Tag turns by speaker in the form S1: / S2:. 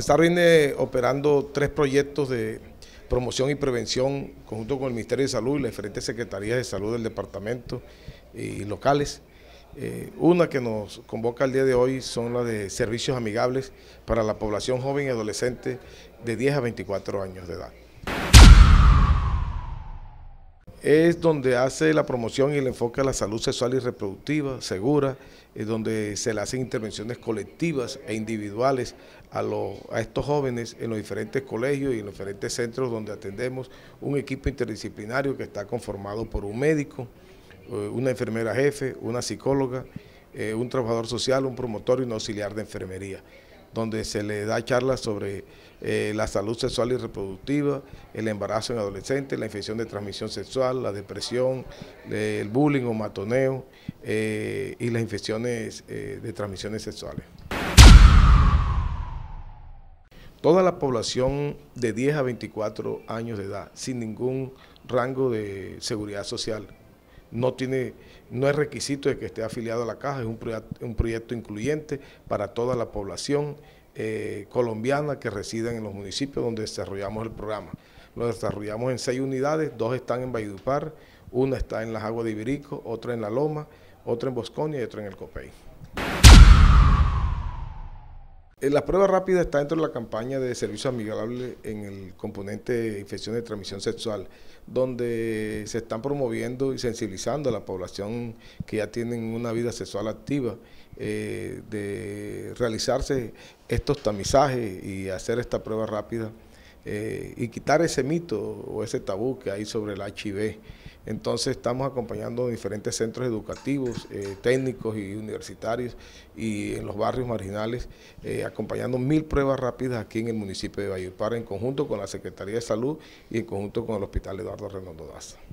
S1: está viene operando tres proyectos de promoción y prevención conjunto con el Ministerio de Salud y las diferentes secretarías de salud del departamento y locales. Eh, una que nos convoca el día de hoy son las de servicios amigables para la población joven y adolescente de 10 a 24 años de edad es donde hace la promoción y el enfoque a la salud sexual y reproductiva segura, es donde se le hacen intervenciones colectivas e individuales a, a estos jóvenes en los diferentes colegios y en los diferentes centros donde atendemos un equipo interdisciplinario que está conformado por un médico, eh, una enfermera jefe, una psicóloga, eh, un trabajador social, un promotor y un auxiliar de enfermería donde se le da charlas sobre eh, la salud sexual y reproductiva, el embarazo en adolescentes, la infección de transmisión sexual, la depresión, el bullying o matoneo eh, y las infecciones eh, de transmisiones sexuales. Toda la población de 10 a 24 años de edad, sin ningún rango de seguridad social, no, tiene, no es requisito de que esté afiliado a la caja, es un, proyecto, incluyente para toda la población eh, colombiana que resida en los municipios donde desarrollamos el programa. Lo desarrollamos en seis unidades, dos están en Valledupar, una está en las aguas de Ibirico, otra en La Loma, otra en Bosconia y otra en el Copey. Eh, la prueba rápida está dentro de la campaña de servicio amigable en el componente de infección de transmisión sexual, donde se están promoviendo y sensibilizando a la población que ya tienen una vida sexual activa eh, de realizarse estos tamizajes y hacer esta prueba rápida eh, y quitar ese mito o ese tabú que hay sobre el HIV. Entonces estamos acompañando diferentes centros educativos, eh, técnicos y universitarios y en los barrios marginales, eh, acompañando mil pruebas rápidas aquí en el municipio de Paro en conjunto con la Secretaría de Salud y en conjunto con el Hospital Eduardo Redondo Daza.